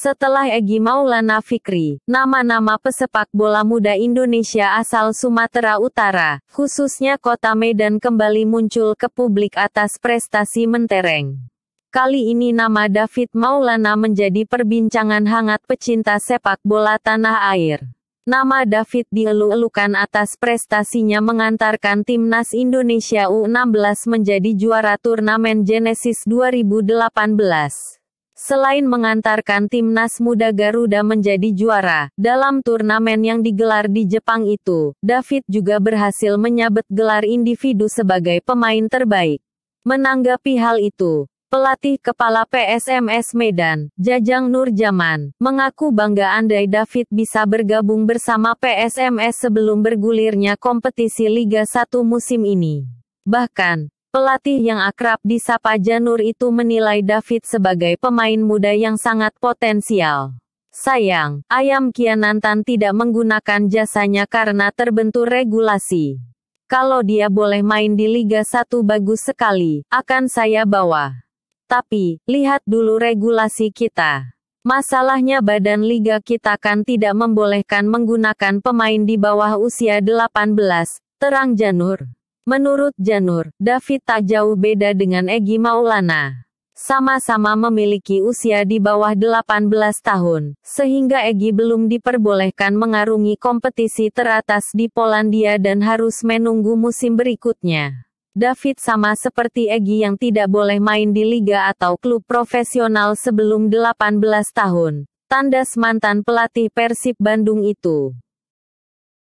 Setelah Egi Maulana Fikri, nama-nama pesepak bola muda Indonesia asal Sumatera Utara, khususnya kota Medan kembali muncul ke publik atas prestasi mentereng. Kali ini nama David Maulana menjadi perbincangan hangat pecinta sepak bola tanah air. Nama David dielu-elukan atas prestasinya mengantarkan timnas Indonesia U16 menjadi juara turnamen Genesis 2018. Selain mengantarkan timnas muda Garuda menjadi juara dalam turnamen yang digelar di Jepang itu, David juga berhasil menyabet gelar individu sebagai pemain terbaik. Menanggapi hal itu, pelatih kepala PSMS Medan, Jajang Nurjaman, mengaku bangga andai David bisa bergabung bersama PSMS sebelum bergulirnya kompetisi Liga 1 musim ini. Bahkan, Pelatih yang akrab disapa Janur itu menilai David sebagai pemain muda yang sangat potensial. Sayang, Ayam Kianantan tidak menggunakan jasanya karena terbentur regulasi. Kalau dia boleh main di Liga 1 bagus sekali, akan saya bawa. Tapi, lihat dulu regulasi kita. Masalahnya badan liga kita kan tidak membolehkan menggunakan pemain di bawah usia 18, terang Janur. Menurut Janur, David tak jauh beda dengan Egi Maulana. Sama-sama memiliki usia di bawah 18 tahun, sehingga Egi belum diperbolehkan mengarungi kompetisi teratas di Polandia dan harus menunggu musim berikutnya. David sama seperti Egi yang tidak boleh main di liga atau klub profesional sebelum 18 tahun. Tandas mantan pelatih Persib Bandung itu.